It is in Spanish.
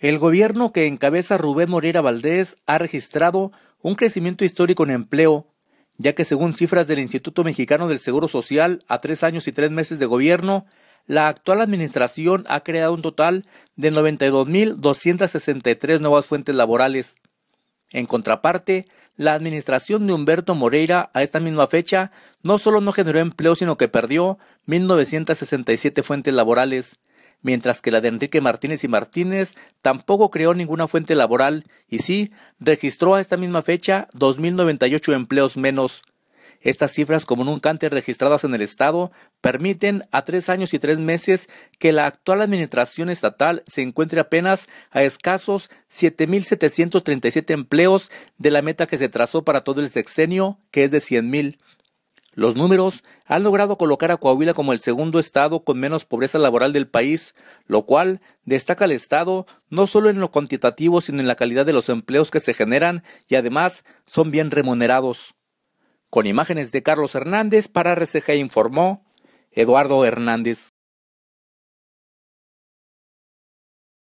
El gobierno que encabeza Rubén Moreira Valdés ha registrado un crecimiento histórico en empleo, ya que según cifras del Instituto Mexicano del Seguro Social, a tres años y tres meses de gobierno, la actual administración ha creado un total de 92.263 nuevas fuentes laborales. En contraparte, la administración de Humberto Moreira a esta misma fecha no solo no generó empleo, sino que perdió 1.967 fuentes laborales, mientras que la de Enrique Martínez y Martínez tampoco creó ninguna fuente laboral y sí registró a esta misma fecha 2.098 empleos menos. Estas cifras como nunca antes registradas en el Estado permiten a tres años y tres meses que la actual administración estatal se encuentre apenas a escasos 7.737 empleos de la meta que se trazó para todo el sexenio, que es de 100.000. Los números han logrado colocar a Coahuila como el segundo estado con menos pobreza laboral del país, lo cual destaca al estado no solo en lo cuantitativo, sino en la calidad de los empleos que se generan y además son bien remunerados. Con imágenes de Carlos Hernández para RCG informó Eduardo Hernández.